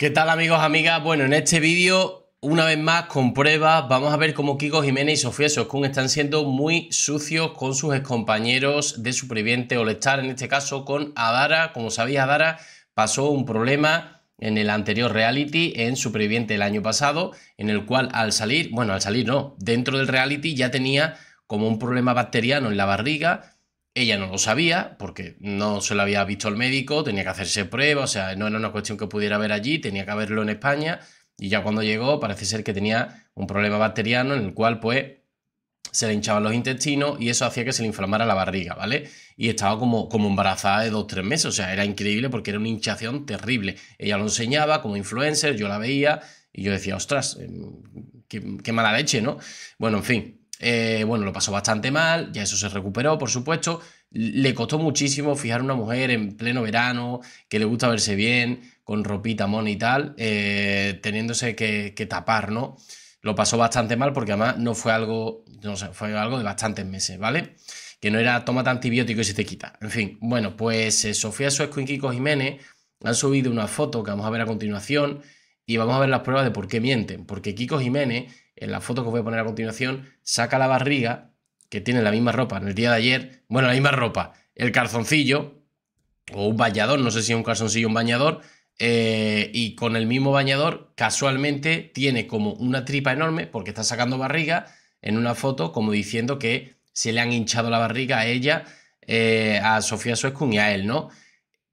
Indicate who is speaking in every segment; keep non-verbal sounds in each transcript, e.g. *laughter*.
Speaker 1: ¿Qué tal amigos, amigas? Bueno, en este vídeo, una vez más con pruebas, vamos a ver cómo Kiko Jiménez y Sofía Soskun están siendo muy sucios con sus compañeros de Superviviente estar en este caso con Adara. Como sabéis, Adara pasó un problema en el anterior reality, en Superviviente el año pasado, en el cual al salir, bueno, al salir no, dentro del reality ya tenía como un problema bacteriano en la barriga ella no lo sabía porque no se lo había visto el médico, tenía que hacerse pruebas, o sea, no era una cuestión que pudiera ver allí, tenía que haberlo en España y ya cuando llegó parece ser que tenía un problema bacteriano en el cual pues se le hinchaban los intestinos y eso hacía que se le inflamara la barriga, ¿vale? Y estaba como, como embarazada de dos, tres meses, o sea, era increíble porque era una hinchación terrible. Ella lo enseñaba como influencer, yo la veía y yo decía, ostras, em, qué mala leche, ¿no? Bueno, en fin, eh, bueno, lo pasó bastante mal, ya eso se recuperó, por supuesto. Le costó muchísimo fijar una mujer en pleno verano, que le gusta verse bien, con ropita mona y tal, eh, teniéndose que, tapar, ¿no? Lo pasó bastante mal porque además no fue algo, no sé, fue algo de bastantes meses, ¿vale? Que no era tómate antibiótico y se te quita. En fin, bueno, pues eh, Sofía Suez y Kiko Jiménez han subido una foto que vamos a ver a continuación y vamos a ver las pruebas de por qué mienten. Porque Kiko Jiménez en la foto que voy a poner a continuación, saca la barriga, que tiene la misma ropa en el día de ayer, bueno, la misma ropa, el calzoncillo, o un bañador, no sé si es un calzoncillo o un bañador, eh, y con el mismo bañador, casualmente tiene como una tripa enorme, porque está sacando barriga en una foto, como diciendo que se le han hinchado la barriga a ella, eh, a Sofía Suescun y a él, ¿no?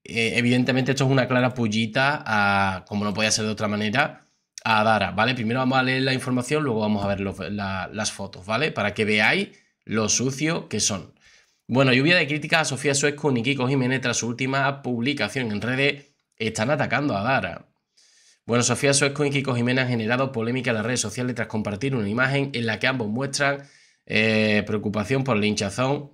Speaker 1: Eh, evidentemente, esto es una clara pullita a, como no podía ser de otra manera, a Dara, ¿vale? Primero vamos a leer la información, luego vamos a ver las fotos, ¿vale? Para que veáis lo sucio que son. Bueno, lluvia de críticas a Sofía Suescun y Kiko Jiménez tras su última publicación en redes están atacando a Dara. Bueno, Sofía Suescun y Kiko Jiménez han generado polémica en las redes sociales tras compartir una imagen en la que ambos muestran eh, preocupación por la hinchazón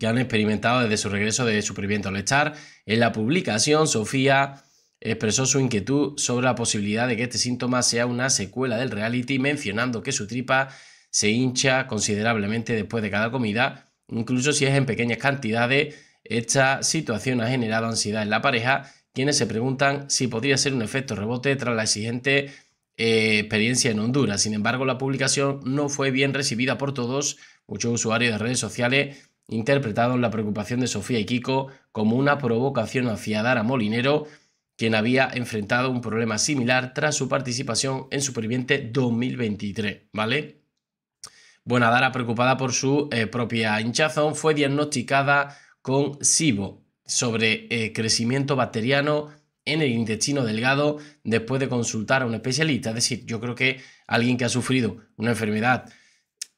Speaker 1: que han experimentado desde su regreso de Superviviente al estar. En la publicación, Sofía expresó eh, su inquietud sobre la posibilidad de que este síntoma sea una secuela del reality, mencionando que su tripa se hincha considerablemente después de cada comida, incluso si es en pequeñas cantidades. Esta situación ha generado ansiedad en la pareja, quienes se preguntan si podría ser un efecto rebote tras la exigente eh, experiencia en Honduras. Sin embargo, la publicación no fue bien recibida por todos. Muchos usuarios de redes sociales interpretaron la preocupación de Sofía y Kiko como una provocación hacia a Molinero, quien había enfrentado un problema similar tras su participación en Superviviente 2023, ¿vale? Dara preocupada por su eh, propia hinchazón, fue diagnosticada con SIBO, sobre eh, crecimiento bacteriano en el intestino delgado después de consultar a un especialista. Es decir, yo creo que alguien que ha sufrido una enfermedad,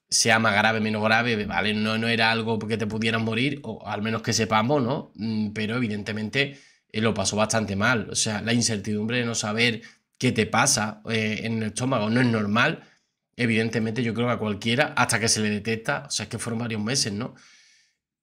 Speaker 1: sea más grave, menos grave, ¿vale? No, no era algo que te pudieran morir, o al menos que sepamos, ¿no? Mm, pero evidentemente y lo pasó bastante mal. O sea, la incertidumbre de no saber qué te pasa eh, en el estómago no es normal. Evidentemente, yo creo que a cualquiera, hasta que se le detecta, o sea, es que fueron varios meses, ¿no?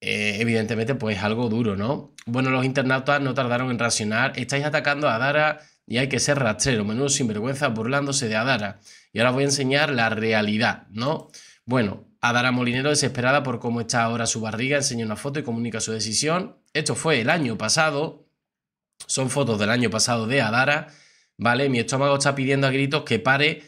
Speaker 1: Eh, evidentemente, pues algo duro, ¿no? Bueno, los internautas no tardaron en racionar. Estáis atacando a Dara y hay que ser rastrero, menudo sinvergüenza burlándose de Adara. Y ahora voy a enseñar la realidad, ¿no? Bueno, Adara Molinero, desesperada por cómo está ahora su barriga, enseña una foto y comunica su decisión. Esto fue el año pasado, son fotos del año pasado de Adara, ¿vale? Mi estómago está pidiendo a gritos que pare,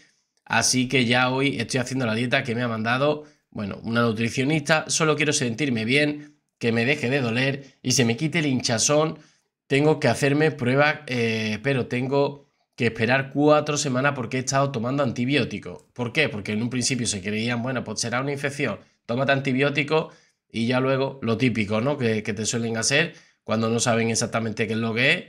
Speaker 1: así que ya hoy estoy haciendo la dieta que me ha mandado, bueno, una nutricionista. Solo quiero sentirme bien, que me deje de doler y se me quite el hinchazón. Tengo que hacerme pruebas, eh, pero tengo que esperar cuatro semanas porque he estado tomando antibióticos. ¿Por qué? Porque en un principio se creían, bueno, pues será una infección, tómate antibiótico y ya luego lo típico, ¿no? Que, que te suelen hacer, cuando no saben exactamente qué es lo que es,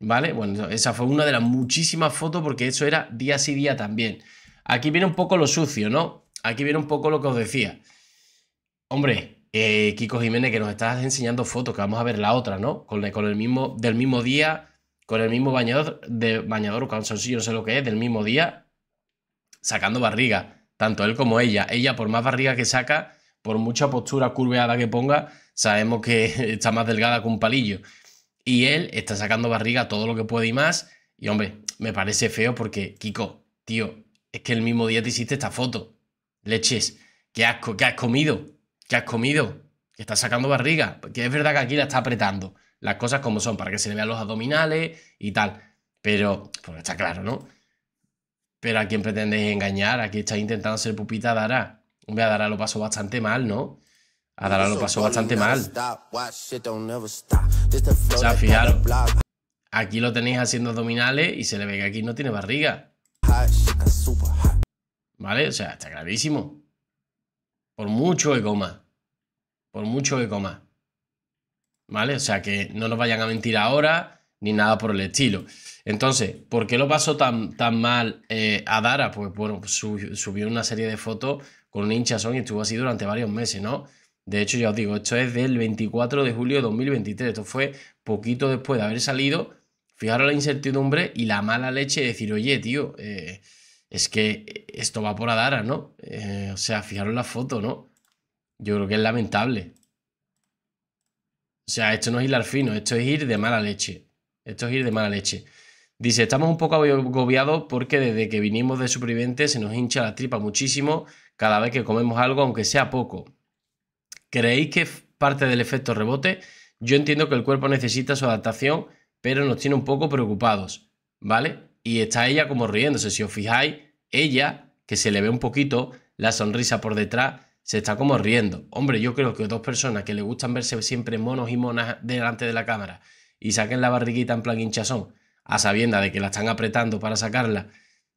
Speaker 1: ¿vale? Bueno, esa fue una de las muchísimas fotos porque eso era día sí día también. Aquí viene un poco lo sucio, ¿no? Aquí viene un poco lo que os decía. Hombre, eh, Kiko Jiménez, que nos estás enseñando fotos, que vamos a ver la otra, ¿no? Con, el mismo, del mismo día, con el mismo bañador, de bañador o calzoncillo, no sé lo que es, del mismo día, sacando barriga, tanto él como ella. Ella, por más barriga que saca, por mucha postura curveada que ponga, sabemos que *laughs* está más delgada que un palillo. Y él está sacando barriga todo lo que puede y más. Y hombre, me parece feo porque, Kiko, tío, es que el mismo día te hiciste esta foto. Leches, qué asco, has comido, qué has comido, que estás sacando barriga. Porque es verdad que aquí la está apretando. Las cosas como son, para que se le vean los abdominales y tal. Pero, pues está claro, ¿no? Pero a quién pretendes engañar, a quién intentando ser pupita dará. Hombre, Adara lo pasó bastante mal, ¿no? A Dara lo pasó bastante mal. O sea, fijaros. Aquí lo tenéis haciendo abdominales y se le ve que aquí no tiene barriga. ¿Vale? O sea, está gravísimo. Por mucho que coma. Por mucho que coma. ¿Vale? O sea, que no nos vayan a mentir ahora ni nada por el estilo. Entonces, ¿por qué lo pasó tan, tan mal eh, a Dara? Pues bueno, pues subió una serie de fotos con un hinchazón y estuvo así durante varios meses, ¿no? De hecho, ya os digo, esto es del 24 de julio de 2023. Esto fue poquito después de haber salido. Fijaros la incertidumbre y la mala leche de decir, oye, tío, eh, es que esto va por Adara, ¿no? Eh, o sea, fijaros la foto, ¿no? Yo creo que es lamentable. O sea, esto no es hilar fino, esto es ir de mala leche. Esto es ir de mala leche. Dice, estamos un poco agobiados porque desde que vinimos de supervivientes se nos hincha la tripa muchísimo cada vez que comemos algo, aunque sea poco. ¿Creéis que es parte del efecto rebote? Yo entiendo que el cuerpo necesita su adaptación, pero nos tiene un poco preocupados, ¿vale? Y está ella como riéndose, si os fijáis, ella, que se le ve un poquito la sonrisa por detrás, se está como riendo. Hombre, yo creo que dos personas que le gustan verse siempre monos y monas delante de la cámara y saquen la barriguita en plan hinchazón a sabienda de que la están apretando para sacarla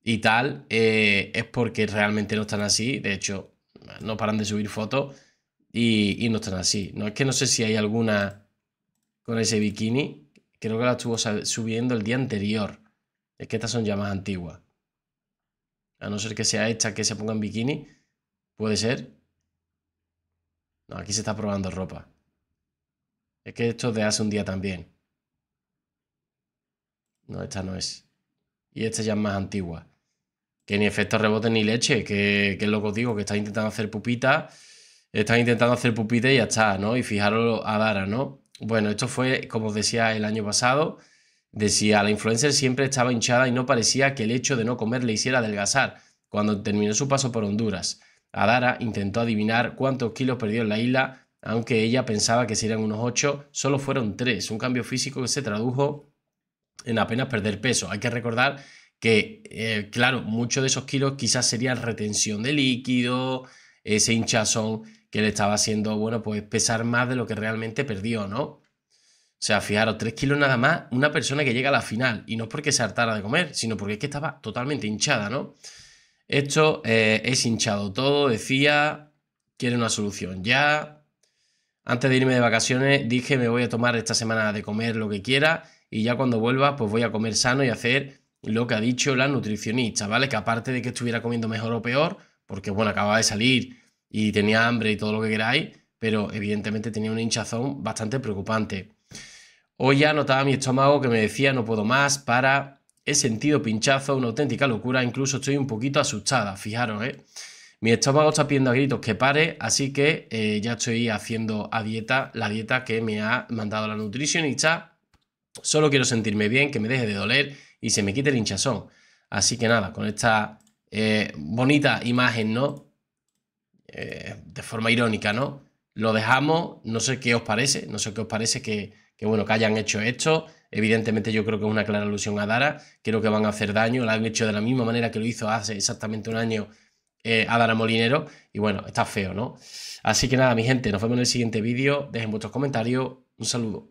Speaker 1: y tal, eh, es porque realmente no están así. De hecho, no paran de subir fotos y, no están así. No es que no sé si hay alguna con ese bikini. Creo que la estuvo subiendo el día anterior. Es que estas son ya más antiguas. A no ser que sea esta que se ponga en bikini. Puede ser. No, aquí se está probando ropa. Es que esto es de hace un día también. No, esta no es. Y esta ya es más antigua. Que ni efecto rebote ni leche, que, que lo que os digo, que está intentando hacer pupita, están intentando hacer pupita y ya está, ¿no? Y fijaros a Dara, ¿no? Bueno, esto fue, como os decía el año pasado, decía, la influencer siempre estaba hinchada y no parecía que el hecho de no comer le hiciera adelgazar cuando terminó su paso por Honduras. Dara intentó adivinar cuántos kilos perdió en la isla, aunque ella pensaba que serían unos 8, solo fueron 3, un cambio físico que se tradujo en apenas perder peso. Hay que recordar que, eh, claro, muchos de esos kilos quizás serían retención de líquido, ese hinchazón que le estaba haciendo, bueno, pues pesar más de lo que realmente perdió, ¿no? O sea, fijaros, tres kilos nada más, una persona que llega a la final, y no es porque se hartara de comer, sino porque es que estaba totalmente hinchada, ¿no? Esto eh, es hinchado todo, decía, quiere una solución ya. Antes de irme de vacaciones dije me voy a tomar esta semana de comer lo que quiera y ya cuando vuelva pues voy a comer sano y hacer lo que ha dicho la nutricionista, ¿vale? Que aparte de que estuviera comiendo mejor o peor, porque bueno, acababa de salir y tenía hambre y todo lo que queráis, pero evidentemente tenía un hinchazón bastante preocupante. Hoy ya notaba mi estómago que me decía no puedo más, para, he sentido pinchazo, una auténtica locura, incluso estoy un poquito asustada, fijaros, ¿eh? Mi estómago está pidiendo a gritos que pare, así que eh, ya estoy haciendo a dieta la dieta que me ha mandado la nutricionista Solo quiero sentirme bien, que me deje de doler y se me quite el hinchazón. Así que nada, con esta eh, bonita imagen, ¿no? Eh, de forma irónica, ¿no? Lo dejamos, no sé qué os parece, no sé qué os parece que, bueno, que hayan hecho esto. Evidentemente yo creo que es una clara alusión a Dara, creo que van a hacer daño, la han hecho de la misma manera que lo hizo hace exactamente un año eh, a Dara Molinero y bueno, está feo, ¿no? Así que nada, mi gente, nos vemos en el siguiente vídeo, dejen vuestros comentarios, un saludo.